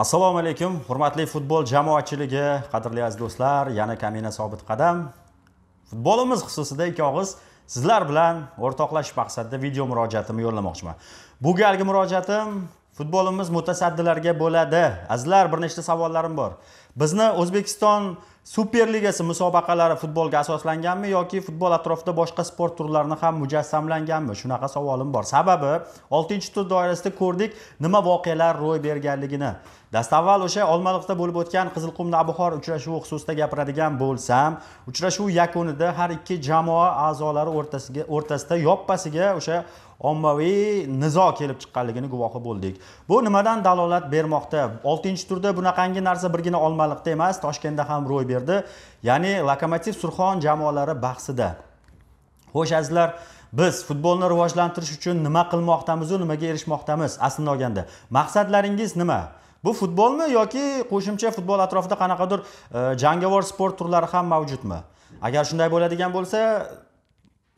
assalomu alaykum hurmatli futbol jamoatchiligi qadrli aziz do'stlar yana kamina sobit qadam futbolimiz xususida ikki og'iz sizlar bilan o'rtoqlashish maqsadida video murojaatimni yo'llamoqchiman bu galgi murojaatim futbolimiz mutasaddilarga bo'ladi azizlar bir nechta savollarim bor bizni o'zbekiston super ligasi musobaqalari futbolga asoslanganmi yoki futbol atrofida boshqa sport turlarini ham mujassamlanganmi shunaqa savolim bor sababi oltinchi tur doirasida ko'rdik nima voqealar ro'y berganligini dastavval o'sha olmaliqda bo'lib o'tgan qizilqum navbahor uchrashuvi xususida gapiradigan bo'lsam uchrashuv yakunida har ikki jamoa a'zolari o'rtasiga o'rtasida yoppasiga o'sha ommaviy nizo kelib chiqqanligini guvohi bo'ldik bu nimadan dalolat bermoqda oltinchi turda bunaqangi narsa birgina olmaliq olmaliqda emas toshkentda ham ro'y berdi ya'ni lokomotiv surxon jamoalari bahsida xo'sh azizlar biz futbolni rivojlantirish uchun nima qilmoqdamizu nimaga erishmoqdamiz aslini olganda maqsadlaringiz nima bu futbolmi yoki qo'shimcha futbol atrofida qanaqadir e, jangovar sport turlari ham mavjudmi agar shunday bo'ladigan bo'lsa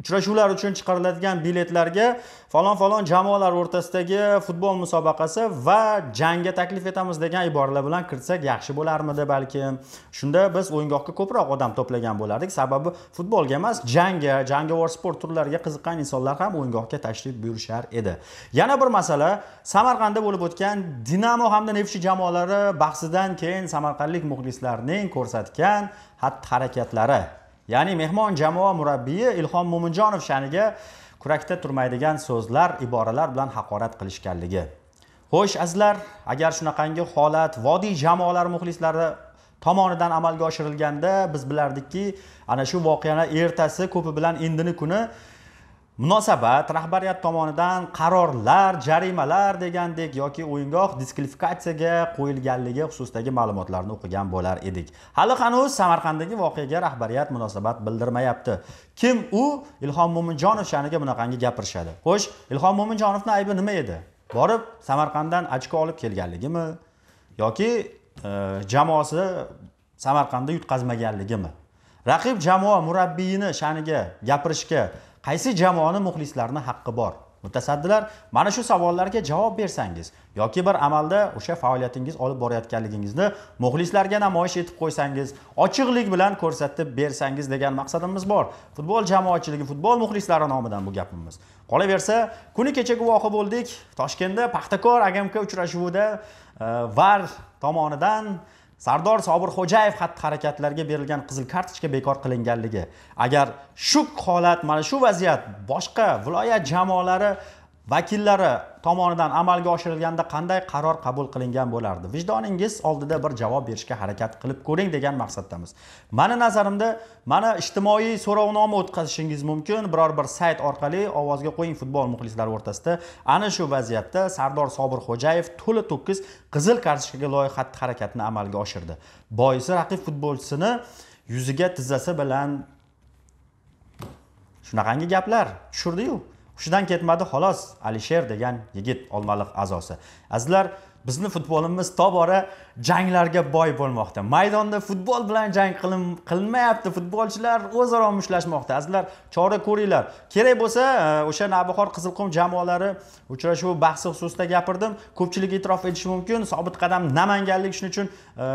uchrashuvlar uchun chiqariladigan biletlarga falon falon jamoalar o'rtasidagi futbol musobaqasi va jangga taklif etamiz degan iboralar bilan kiritsak yaxshi bo'larmidi balkim shunda biz o'yingohga ko'proq odam to'plagan bo'lardik sababi futbolga emas jangga jangovar sport turlariga qiziqqan insonlar ham o'yingohga tashrif buyurishar edi yana bir masala samarqandda bo'lib o'tgan dinamo hamda nefshi jamoalari bahsidan keyin samarqandlik muxlislarning ko'rsatgan xatti harakatlari ya'ni mehmon jamoa murabbiyi ilhom mo'minjonov sha'niga kurakda turmaydigan so'zlar iboralar bilan haqorat qilishganligi xo'sh azizlar agar shunaqangi holat vodiy jamoalari muxlislari tomonidan amalga oshirilganda biz bilardikki ana shu voqeani ertasi ko'pi bilan endini kuni munosabat rahbariyat tomonidan qarorlar jarimalar degandek yoki o'yingoh diskvalifikatsiyaga qo'yilganligi xususidagi ma'lumotlarni o'qigan bo'lar edik hali hanuz samarqanddagi voqeaga rahbariyat munosabat bildirmayapti kim u ilhom mo'minjonov sha'niga bunaqangi gapirishadi xo'sh ilhom mo'minjonovni aybi nima edi borib samarqanddan ochko olib kelganligimi yoki e, jamoasi samarqandda yutqazmaganligimi raqib jamoa murabbiyini sha'niga gapirishga qaysi jamoani muxlislarni haqqi bor mutasaddilar mana shu savollarga javob bersangiz yoki bir amalda o'sha faoliyatingiz olib borayotganligingizni muxlislarga namoyish etib qo'ysangiz ochiqlik bilan ko'rsatib bersangiz degan maqsadimiz bor futbol jamoatchiligi futbol muxlislari nomidan bu gapimiz qolaversa kuni kecha guvohi bo'ldik toshkentda paxtakor agmk uchrashuvida eh, var tomonidan sardor sobirxo'jayev xatti harakatlarga berilgan qizil kartochka bekor qilinganligi agar shu holat mana shu vaziyat boshqa viloyat jamoalari vakillari tomonidan amalga oshirilganda qanday qaror qabul qilingan bo'lardi vijdoningiz oldida bir javob berishga harakat qilib ko'ring degan maqsaddamiz mani nazarimda mana ijtimoiy so'rovnoma o'tkazishingiz mumkin biror bir sayt orqali ovozga qo'ying futbol muxlislari o'rtasida ana shu vaziyatda sardor sobirxo'jayev to'la to'kis qizil kartochkaga loyiq xatti harakatni amalga oshirdi boisi raqib futbolchisini yuziga tizzasi bilan shunaqangi gaplar tushirdiyu hushidan ketmadi xolos alisher degan yigit olmaliq a'zosi azizlar bizni futbolimiz tobora janglarga boy bo'lmoqda maydonda futbol bilan jang qilinmayapti futbolchilar o'zaro mushtlashmoqda azizlar chora ko'ringlar kerak bo'lsa e, o'sha navbahor qizilqum jamoalari uchrashuvi bahsi xususida gapirdim ko'pchilik e'tirof etishi mumkin sobit qadam namanganlik shuning uchun e,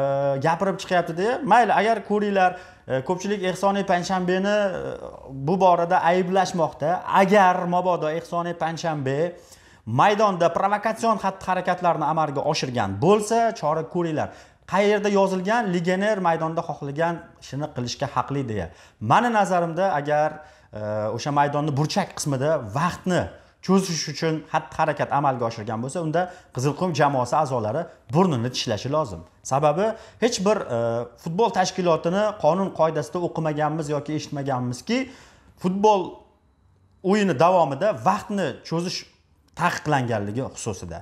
gapirib chiqyapti deya mayli agar ko'ringlar e, ko'pchilik ehsoniy panshanbeni bu borada ayblashmoqda agar mabodo ehsoniy panshanbe maydonda provokatsion xatti harakatlarni amalga oshirgan bo'lsa chora ko'ringlar qayerda yozilgan legioner maydonda xohlagan ishini qilishga haqli deya mani nazarimda agar e, o'sha maydonni burchak qismida vaqtni cho'zish uchun xatti harakat amalga oshirgan bo'lsa unda qizilqum jamoasi a'zolari burnini tishlashi lozim sababi hech bir e, futbol tashkilotini qonun qoidasida o'qimaganmiz yoki eshitmaganmizki futbol o'yini davomida vaqtni cho'zish taqiqlanganligi xususida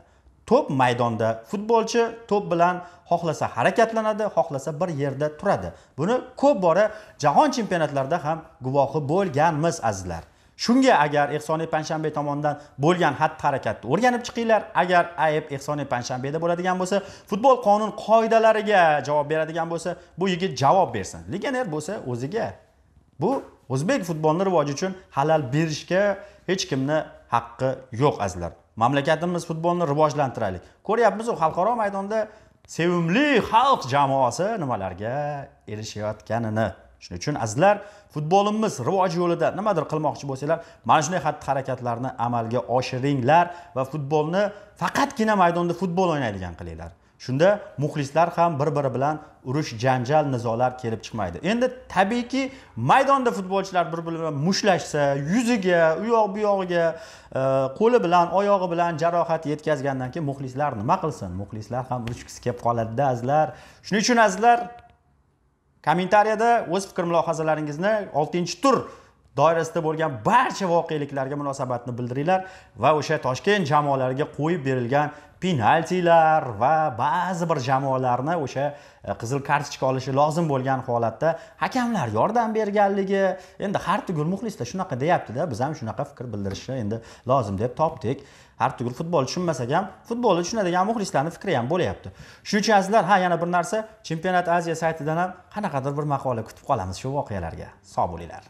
to'p maydonda futbolchi to'p bilan xohlasa harakatlanadi xohlasa bir yerda turadi buni ko'p bora jahon chempionatlarida ham guvohi bo'lganmiz azizlar shunga agar ehsoniy panshanbey tomonidan bo'lgan xatti harakatni o'rganib chiqinglar agar ayb ehsoniy panshanbeyda bo'ladigan bo'lsa futbol qonun qoidalariga javob beradigan bo'lsa bu yigit javob bersin legioner bo'lsa o'ziga bu o'zbek futbolini rivoji uchun halal berishga hech kimni haqqi yo'q azizlar mamlakatimiz futbolini rivojlantiraylik ko'ryapmizu xalqaro maydonda sevimli xalq jamoasi nimalarga erishayotganini shuning uchun azizlar futbolimiz rivoji yo'lida nimadir qilmoqchi bo'lsanglar mana shunday xatti harakatlarni amalga oshiringlar va futbolni faqatgina maydonda futbol o'ynaydigan qilinglar shunda muxlislar ham bir biri bilan urush janjal nizolar kelib chiqmaydi endi tabiiyki maydonda futbolchilar bir biri bilan mushtlashsa yuziga u yoq bu yog'iga e, qo'li bilan oyog'i bilan jarohat yetkazgandan keyin muxlislar nima qilsin muxlislar ham urushgisi kelib qoladida azizlar shuning uchun azizlar kommentariyada o'z fikr mulohazalaringizni oltinchi tur doirasida bo'lgan barcha voqeliklarga munosabatni bildiringlar va o'sha toshkent jamoalariga qo'yib berilgan penaltilar va ba'zi bir jamoalarni o'sha e, qizil kartochka olishi lozim bo'lgan holatda hakamlar yordam berganligi endi har tugul muxlislar shunaqa deyaptida biz ham shunaqa fikr bildirishni endi lozim deb topdik har tugul futbol tushunmasak ham futbolni tushunadigan muxlislarni fikri ham bo'lyapti shu uchun azizlar ha yana bir narsa chempionat aziya saytidan ham qanaqadir bir maqola kutib qolamiz shu voqealarga sog' bo'linglar